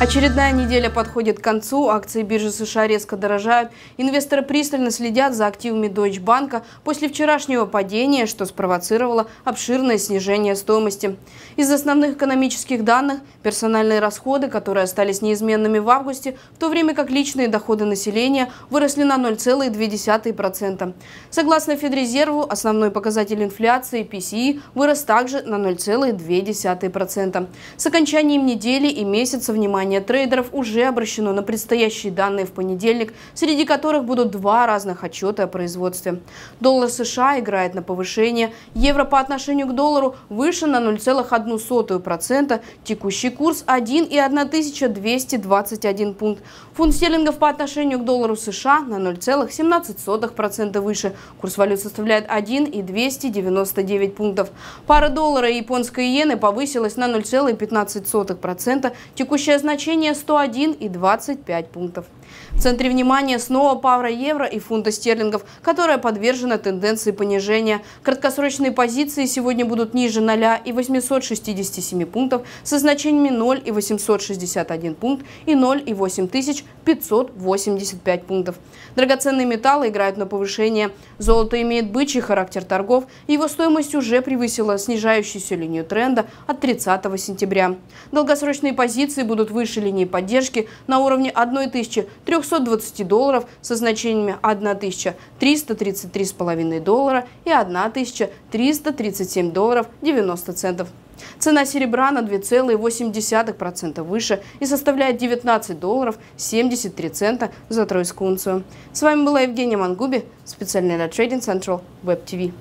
Очередная неделя подходит к концу, акции биржи США резко дорожают. Инвесторы пристально следят за активами Deutsche Bank после вчерашнего падения, что спровоцировало обширное снижение стоимости. Из основных экономических данных – персональные расходы, которые остались неизменными в августе, в то время как личные доходы населения выросли на 0,2%. Согласно Федрезерву, основной показатель инфляции PCI вырос также на 0,2%. С окончанием недели и месяца внимание Внимание трейдеров уже обращено на предстоящие данные в понедельник, среди которых будут два разных отчета о производстве. Доллар США играет на повышение, евро по отношению к доллару выше на 0,01%, текущий курс 1 и 1221 пункт. Фунт стерлингов по отношению к доллару США на 0,17% выше, курс валют составляет 1 и 299 пунктов. Пара доллара и японской иены повысилась на 0,15%, текущая значение значение 101 и 25 пунктов. В центре внимания снова пара евро и фунта стерлингов, которая подвержена тенденции понижения. Краткосрочные позиции сегодня будут ниже 0 и 867 пунктов со значениями 0 и 861 пункт и 0 и 8585 пунктов. Драгоценные металлы играют на повышение. Золото имеет бычий характер торгов, и его стоимость уже превысила снижающуюся линию тренда от 30 сентября. Долгосрочные позиции будут выше выше линии поддержки на уровне 1320 долларов со значениями 1333,5 доллара и 1337 долларов 90 центов. Цена серебра на 2,8% выше и составляет 19 долларов 73 цента за тройскую унцию. С вами была Евгения Мангуби, специально для Trading Central Web TV.